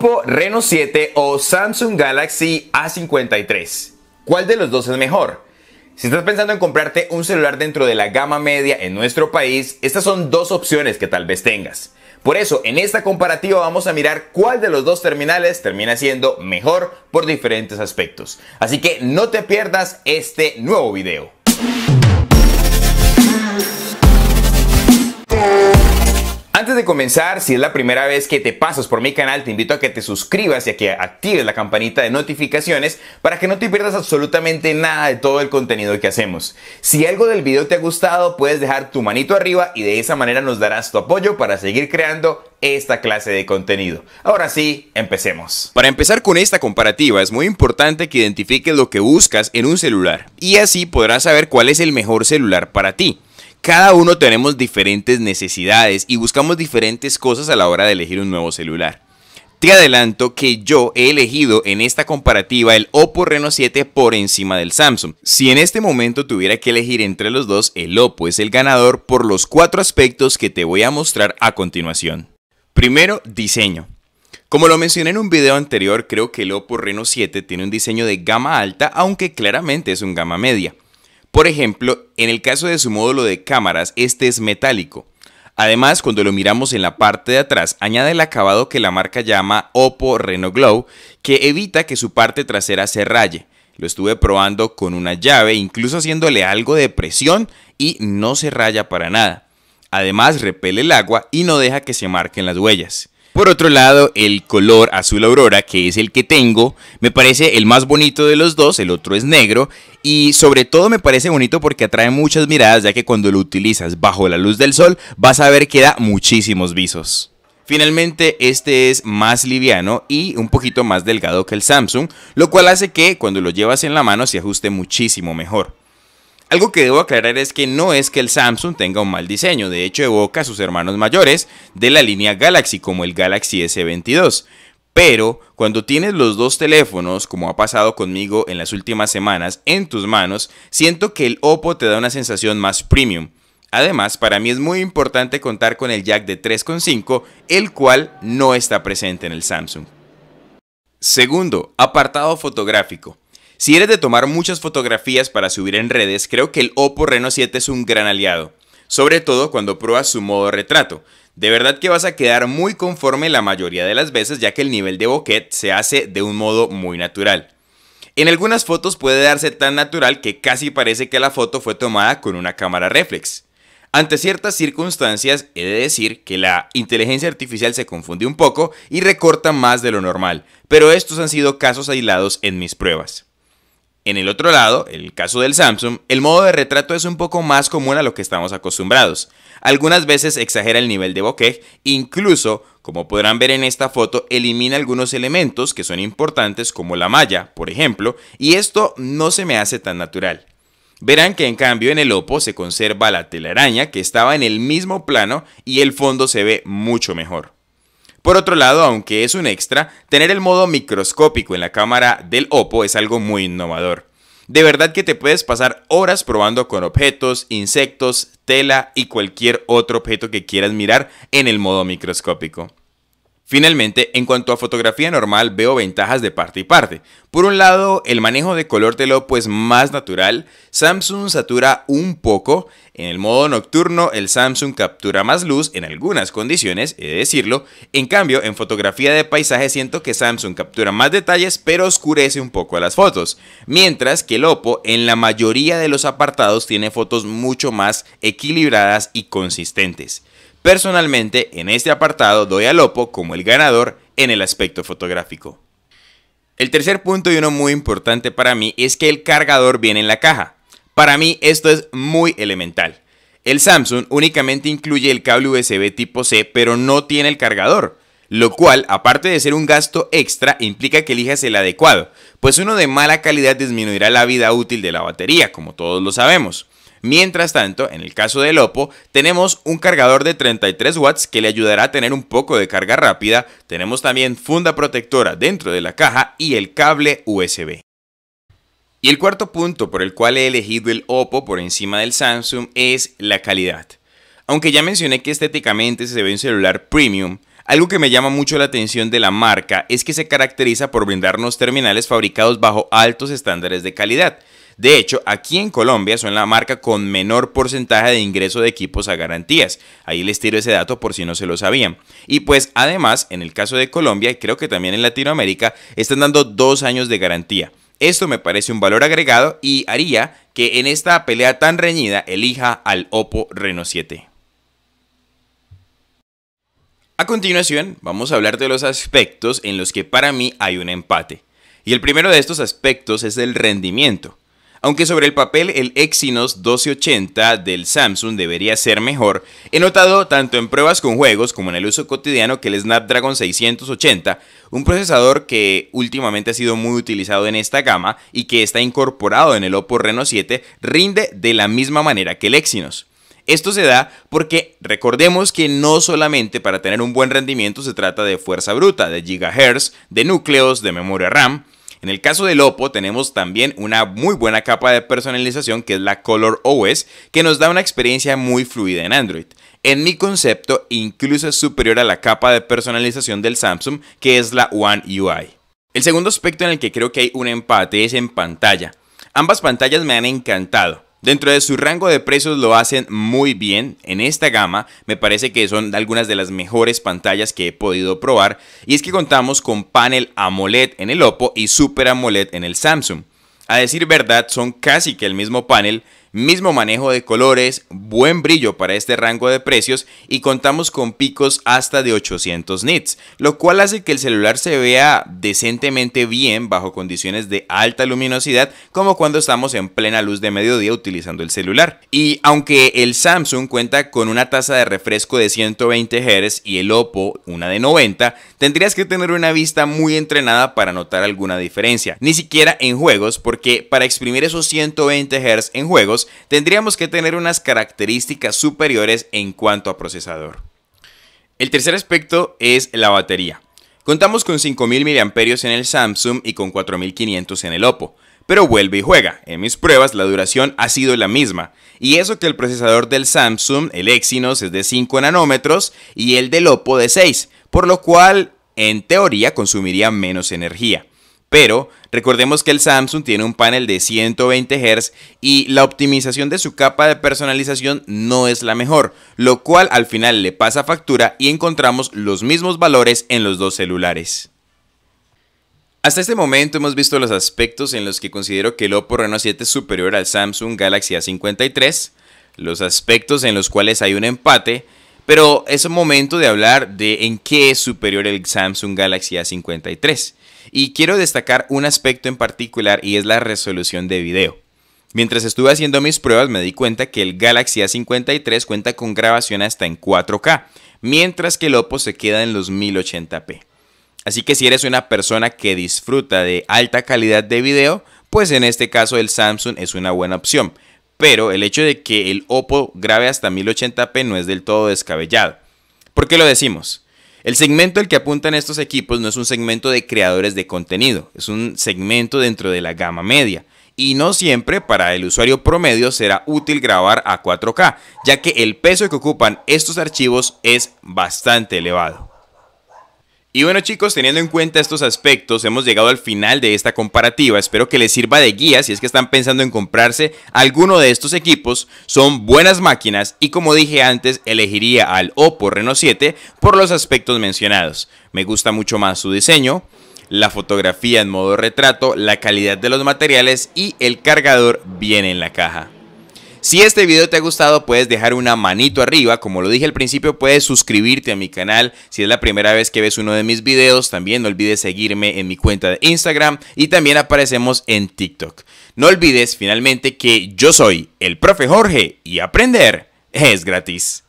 Oppo Reno 7 o Samsung Galaxy A53. ¿Cuál de los dos es mejor? Si estás pensando en comprarte un celular dentro de la gama media en nuestro país, estas son dos opciones que tal vez tengas. Por eso, en esta comparativa vamos a mirar cuál de los dos terminales termina siendo mejor por diferentes aspectos. Así que no te pierdas este nuevo video. Antes de comenzar, si es la primera vez que te pasas por mi canal, te invito a que te suscribas y a que actives la campanita de notificaciones para que no te pierdas absolutamente nada de todo el contenido que hacemos. Si algo del video te ha gustado, puedes dejar tu manito arriba y de esa manera nos darás tu apoyo para seguir creando esta clase de contenido. Ahora sí, empecemos. Para empezar con esta comparativa, es muy importante que identifiques lo que buscas en un celular y así podrás saber cuál es el mejor celular para ti. Cada uno tenemos diferentes necesidades y buscamos diferentes cosas a la hora de elegir un nuevo celular. Te adelanto que yo he elegido en esta comparativa el Oppo Reno 7 por encima del Samsung. Si en este momento tuviera que elegir entre los dos, el Oppo es el ganador por los cuatro aspectos que te voy a mostrar a continuación. Primero, diseño. Como lo mencioné en un video anterior, creo que el Oppo Reno 7 tiene un diseño de gama alta, aunque claramente es un gama media. Por ejemplo, en el caso de su módulo de cámaras, este es metálico. Además, cuando lo miramos en la parte de atrás, añade el acabado que la marca llama Oppo Reno Glow, que evita que su parte trasera se raye. Lo estuve probando con una llave, incluso haciéndole algo de presión y no se raya para nada. Además, repele el agua y no deja que se marquen las huellas. Por otro lado, el color azul aurora, que es el que tengo, me parece el más bonito de los dos, el otro es negro, y sobre todo me parece bonito porque atrae muchas miradas, ya que cuando lo utilizas bajo la luz del sol, vas a ver que da muchísimos visos. Finalmente, este es más liviano y un poquito más delgado que el Samsung, lo cual hace que cuando lo llevas en la mano se ajuste muchísimo mejor. Algo que debo aclarar es que no es que el Samsung tenga un mal diseño, de hecho evoca a sus hermanos mayores de la línea Galaxy como el Galaxy S22. Pero cuando tienes los dos teléfonos, como ha pasado conmigo en las últimas semanas, en tus manos, siento que el Oppo te da una sensación más premium. Además, para mí es muy importante contar con el jack de 3.5, el cual no está presente en el Samsung. Segundo, apartado fotográfico. Si eres de tomar muchas fotografías para subir en redes, creo que el Oppo Reno 7 es un gran aliado, sobre todo cuando pruebas su modo retrato. De verdad que vas a quedar muy conforme la mayoría de las veces ya que el nivel de bokeh se hace de un modo muy natural. En algunas fotos puede darse tan natural que casi parece que la foto fue tomada con una cámara reflex. Ante ciertas circunstancias, he de decir que la inteligencia artificial se confunde un poco y recorta más de lo normal, pero estos han sido casos aislados en mis pruebas. En el otro lado, el caso del Samsung, el modo de retrato es un poco más común a lo que estamos acostumbrados. Algunas veces exagera el nivel de bokeh, incluso, como podrán ver en esta foto, elimina algunos elementos que son importantes como la malla, por ejemplo, y esto no se me hace tan natural. Verán que en cambio en el Oppo se conserva la telaraña que estaba en el mismo plano y el fondo se ve mucho mejor. Por otro lado, aunque es un extra, tener el modo microscópico en la cámara del Oppo es algo muy innovador. De verdad que te puedes pasar horas probando con objetos, insectos, tela y cualquier otro objeto que quieras mirar en el modo microscópico. Finalmente, en cuanto a fotografía normal, veo ventajas de parte y parte. Por un lado, el manejo de color del Oppo es más natural, Samsung satura un poco, en el modo nocturno el Samsung captura más luz en algunas condiciones, he de decirlo, en cambio en fotografía de paisaje siento que Samsung captura más detalles pero oscurece un poco las fotos, mientras que el Oppo en la mayoría de los apartados tiene fotos mucho más equilibradas y consistentes. Personalmente, en este apartado doy a Lopo como el ganador en el aspecto fotográfico. El tercer punto y uno muy importante para mí es que el cargador viene en la caja. Para mí esto es muy elemental. El Samsung únicamente incluye el cable USB tipo C pero no tiene el cargador, lo cual, aparte de ser un gasto extra, implica que elijas el adecuado, pues uno de mala calidad disminuirá la vida útil de la batería, como todos lo sabemos. Mientras tanto, en el caso del Oppo, tenemos un cargador de 33 watts que le ayudará a tener un poco de carga rápida, tenemos también funda protectora dentro de la caja y el cable USB. Y el cuarto punto por el cual he elegido el Oppo por encima del Samsung es la calidad. Aunque ya mencioné que estéticamente se ve un celular premium, algo que me llama mucho la atención de la marca es que se caracteriza por brindarnos terminales fabricados bajo altos estándares de calidad, de hecho, aquí en Colombia son la marca con menor porcentaje de ingreso de equipos a garantías. Ahí les tiro ese dato por si no se lo sabían. Y pues además, en el caso de Colombia, y creo que también en Latinoamérica, están dando dos años de garantía. Esto me parece un valor agregado y haría que en esta pelea tan reñida elija al Oppo Reno 7. A continuación, vamos a hablar de los aspectos en los que para mí hay un empate. Y el primero de estos aspectos es el rendimiento. Aunque sobre el papel el Exynos 1280 del Samsung debería ser mejor, he notado tanto en pruebas con juegos como en el uso cotidiano que el Snapdragon 680, un procesador que últimamente ha sido muy utilizado en esta gama y que está incorporado en el Oppo Reno 7, rinde de la misma manera que el Exynos. Esto se da porque recordemos que no solamente para tener un buen rendimiento se trata de fuerza bruta, de gigahertz, de núcleos, de memoria RAM, en el caso del Oppo tenemos también una muy buena capa de personalización que es la Color OS, que nos da una experiencia muy fluida en Android. En mi concepto, incluso es superior a la capa de personalización del Samsung, que es la One UI. El segundo aspecto en el que creo que hay un empate es en pantalla. Ambas pantallas me han encantado. Dentro de su rango de precios lo hacen muy bien. En esta gama me parece que son algunas de las mejores pantallas que he podido probar. Y es que contamos con panel AMOLED en el Oppo y Super AMOLED en el Samsung. A decir verdad, son casi que el mismo panel, mismo manejo de colores, buen brillo para este rango de precios y contamos con picos hasta de 800 nits, lo cual hace que el celular se vea decentemente bien bajo condiciones de alta luminosidad como cuando estamos en plena luz de mediodía utilizando el celular. Y aunque el Samsung cuenta con una tasa de refresco de 120 Hz y el Oppo una de 90, tendrías que tener una vista muy entrenada para notar alguna diferencia, ni siquiera en juegos porque para exprimir esos 120 Hz en juegos tendríamos que tener unas características superiores en cuanto a procesador. El tercer aspecto es la batería. Contamos con 5.000 mAh en el Samsung y con 4.500 en el Oppo, pero vuelve y juega. En mis pruebas la duración ha sido la misma, y eso que el procesador del Samsung, el Exynos, es de 5 nanómetros y el del Oppo de 6, por lo cual en teoría consumiría menos energía. Pero recordemos que el Samsung tiene un panel de 120 Hz y la optimización de su capa de personalización no es la mejor, lo cual al final le pasa factura y encontramos los mismos valores en los dos celulares. Hasta este momento hemos visto los aspectos en los que considero que el Oppo Reno 7 es superior al Samsung Galaxy A53, los aspectos en los cuales hay un empate, pero es momento de hablar de en qué es superior el Samsung Galaxy A53. Y quiero destacar un aspecto en particular y es la resolución de video. Mientras estuve haciendo mis pruebas me di cuenta que el Galaxy A53 cuenta con grabación hasta en 4K, mientras que el Oppo se queda en los 1080p. Así que si eres una persona que disfruta de alta calidad de video, pues en este caso el Samsung es una buena opción. Pero el hecho de que el Oppo grabe hasta 1080p no es del todo descabellado. ¿Por qué lo decimos? El segmento al que apuntan estos equipos no es un segmento de creadores de contenido, es un segmento dentro de la gama media. Y no siempre para el usuario promedio será útil grabar a 4K, ya que el peso que ocupan estos archivos es bastante elevado. Y bueno chicos, teniendo en cuenta estos aspectos, hemos llegado al final de esta comparativa. Espero que les sirva de guía si es que están pensando en comprarse alguno de estos equipos. Son buenas máquinas y como dije antes, elegiría al Oppo Reno 7 por los aspectos mencionados. Me gusta mucho más su diseño, la fotografía en modo retrato, la calidad de los materiales y el cargador viene en la caja. Si este video te ha gustado, puedes dejar una manito arriba. Como lo dije al principio, puedes suscribirte a mi canal. Si es la primera vez que ves uno de mis videos, también no olvides seguirme en mi cuenta de Instagram y también aparecemos en TikTok. No olvides finalmente que yo soy el profe Jorge y aprender es gratis.